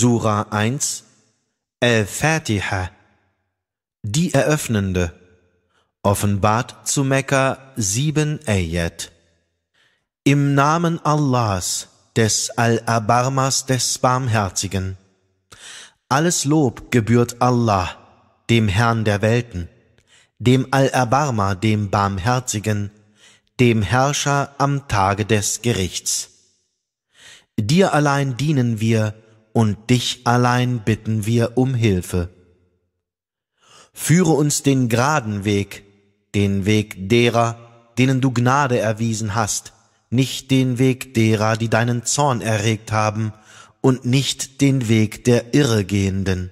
Sura 1, Al-Fatiha, die Eröffnende, offenbart zu Mekka 7 Ayat. Im Namen Allahs, des Al-Abarmas des Barmherzigen. Alles Lob gebührt Allah, dem Herrn der Welten, dem Al-Abarma, dem Barmherzigen, dem Herrscher am Tage des Gerichts. Dir allein dienen wir, und dich allein bitten wir um Hilfe. Führe uns den geraden Weg, den Weg derer, denen du Gnade erwiesen hast, nicht den Weg derer, die deinen Zorn erregt haben, und nicht den Weg der Irregehenden.